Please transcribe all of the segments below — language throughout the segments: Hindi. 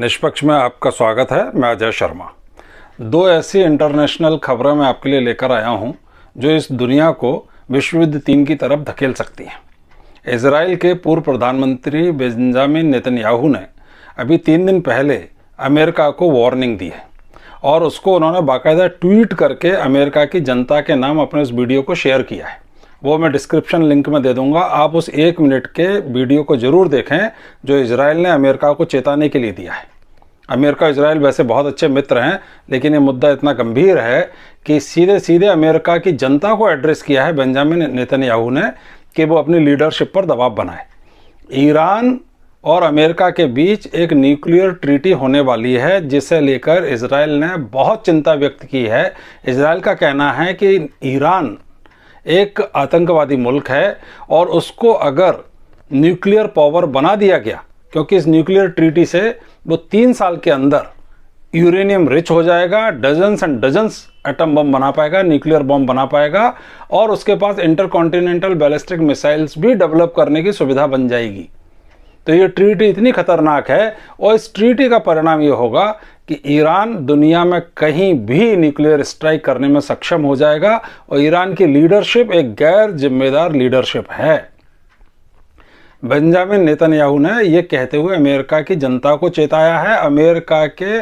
निष्पक्ष में आपका स्वागत है मैं अजय शर्मा दो ऐसी इंटरनेशनल खबरें मैं आपके लिए लेकर आया हूं जो इस दुनिया को विश्व युद्ध तीन की तरफ धकेल सकती हैं इसराइल के पूर्व प्रधानमंत्री बेंजामिन नेतन्याहू ने अभी तीन दिन पहले अमेरिका को वार्निंग दी है और उसको उन्होंने बाकायदा ट्वीट करके अमेरिका की जनता के नाम अपने इस वीडियो को शेयर किया है वो मैं डिस्क्रिप्शन लिंक में दे दूंगा आप उस एक मिनट के वीडियो को ज़रूर देखें जो इसराइल ने अमेरिका को चेताने के लिए दिया है अमेरिका इसराइल वैसे बहुत अच्छे मित्र हैं लेकिन ये मुद्दा इतना गंभीर है कि सीधे सीधे अमेरिका की जनता को एड्रेस किया है बेंजामिन नेतन्याहू ने कि वो अपनी लीडरशिप पर दबाव बनाए ईरान और अमेरिका के बीच एक न्यूक्लियर ट्रीटी होने वाली है जिसे लेकर इसराइल ने बहुत चिंता व्यक्त की है इसराइल का कहना है कि ईरान एक आतंकवादी मुल्क है और उसको अगर न्यूक्लियर पावर बना दिया गया क्योंकि इस न्यूक्लियर ट्रीटी से वो तीन साल के अंदर यूरेनियम रिच हो जाएगा dozens and dozens atom bomb बना पाएगा न्यूक्लियर बम बना पाएगा और उसके पास इंटरकॉन्टिनेंटल बैलिस्टिक मिसाइल्स भी डेवलप करने की सुविधा बन जाएगी तो ये ट्रीटी इतनी खतरनाक है और इस ट्रीटी का परिणाम ये होगा कि ईरान दुनिया में कहीं भी न्यूक्लियर स्ट्राइक करने में सक्षम हो जाएगा और ईरान की लीडरशिप एक गैर जिम्मेदार लीडरशिप है बेंजामिन नेतन्याहू ने यह कहते हुए अमेरिका की जनता को चेताया है अमेरिका के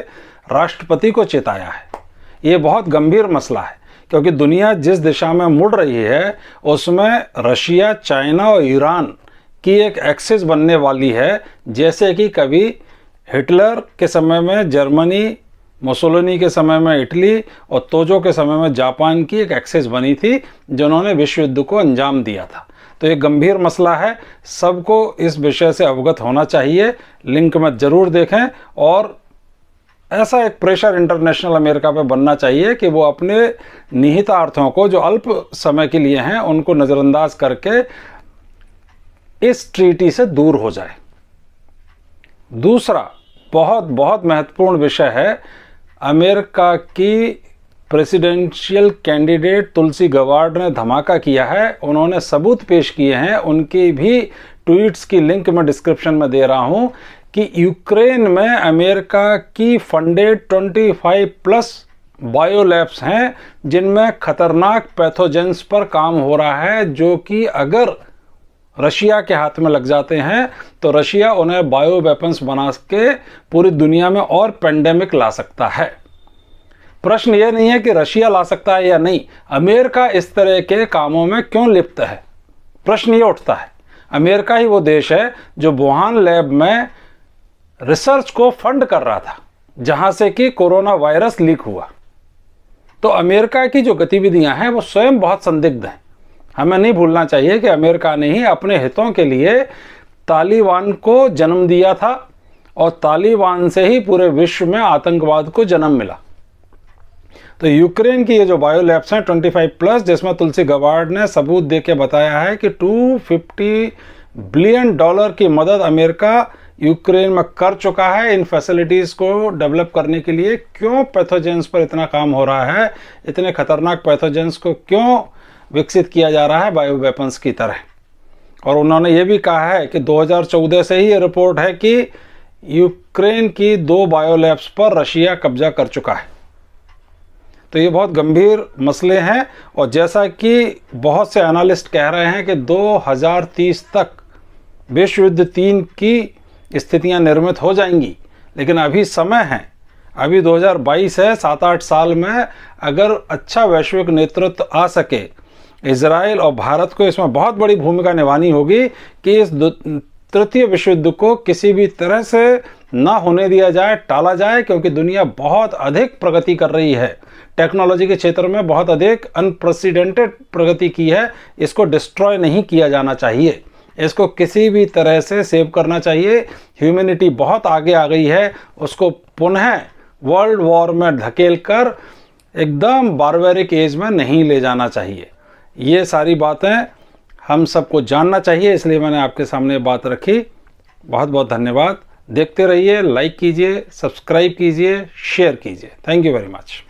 राष्ट्रपति को चेताया है ये बहुत गंभीर मसला है क्योंकि दुनिया जिस दिशा में मुड़ रही है उसमें रशिया चाइना और ईरान की एक एक्सिस बनने वाली है जैसे कि कभी हिटलर के समय में जर्मनी मोसोलोनी के समय में इटली और तोजो के समय में जापान की एक एक्सेस बनी थी जिन्होंने विश्व युद्ध को अंजाम दिया था तो ये गंभीर मसला है सबको इस विषय से अवगत होना चाहिए लिंक में ज़रूर देखें और ऐसा एक प्रेशर इंटरनेशनल अमेरिका पे बनना चाहिए कि वो अपने निहितार्थों को जो अल्प समय के लिए हैं उनको नज़रअंदाज करके इस ट्रीटी से दूर हो जाए दूसरा बहुत बहुत महत्वपूर्ण विषय है अमेरिका की प्रेसिडेंशियल कैंडिडेट तुलसी गवार्ड ने धमाका किया है उन्होंने सबूत पेश किए हैं उनकी भी ट्वीट्स की लिंक मैं डिस्क्रिप्शन में दे रहा हूं कि यूक्रेन में अमेरिका की फंडेड 25 प्लस बायोलैब्स हैं जिनमें खतरनाक पैथोजेंस पर काम हो रहा है जो कि अगर रशिया के हाथ में लग जाते हैं तो रशिया उन्हें बायो वेपन्स बना के पूरी दुनिया में और पेंडेमिक ला सकता है प्रश्न ये नहीं है कि रशिया ला सकता है या नहीं अमेरिका इस तरह के कामों में क्यों लिप्त है प्रश्न ये उठता है अमेरिका ही वो देश है जो वुहान लैब में रिसर्च को फंड कर रहा था जहां से कि कोरोना वायरस लीक हुआ तो अमेरिका की जो गतिविधियां हैं वो स्वयं बहुत संदिग्ध हैं हमें नहीं भूलना चाहिए कि अमेरिका ने ही अपने हितों के लिए तालिबान को जन्म दिया था और तालिबान से ही पूरे विश्व में आतंकवाद को जन्म मिला तो यूक्रेन की ये जो बायोलैब्स हैं 25 प्लस जिसमें तुलसी गवार्ड ने सबूत दे के बताया है कि 250 बिलियन डॉलर की मदद अमेरिका यूक्रेन में कर चुका है इन फैसिलिटीज़ को डेवलप करने के लिए क्यों पैथोजेंस पर इतना काम हो रहा है इतने खतरनाक पैथोजेंस को क्यों विकसित किया जा रहा है बायो वेपन्स की तरह और उन्होंने ये भी कहा है कि 2014 से ही ये रिपोर्ट है कि यूक्रेन की दो बायोलैब्स पर रशिया कब्जा कर चुका है तो ये बहुत गंभीर मसले हैं और जैसा कि बहुत से एनालिस्ट कह रहे हैं कि 2030 तक विश्व युद्ध तीन की स्थितियां निर्मित हो जाएंगी लेकिन अभी समय है अभी 2022 है सात आठ साल में अगर अच्छा वैश्विक नेतृत्व आ सके इसराइल और भारत को इसमें बहुत बड़ी भूमिका निभानी होगी कि इस तृतीय विश्व युद्ध को किसी भी तरह से ना होने दिया जाए टाला जाए क्योंकि दुनिया बहुत अधिक प्रगति कर रही है टेक्नोलॉजी के क्षेत्र में बहुत अधिक अनप्रेसिडेंटेड प्रगति की है इसको डिस्ट्रॉय नहीं किया जाना चाहिए इसको किसी भी तरह से सेव करना चाहिए ह्यूमैनिटी बहुत आगे आ गई है उसको पुनः वर्ल्ड वॉर में धकेल कर एकदम बारबेरिक एज में नहीं ले जाना चाहिए ये सारी बातें हम सबको जानना चाहिए इसलिए मैंने आपके सामने बात रखी बहुत बहुत धन्यवाद देखते रहिए लाइक कीजिए सब्सक्राइब कीजिए शेयर कीजिए थैंक यू वेरी मच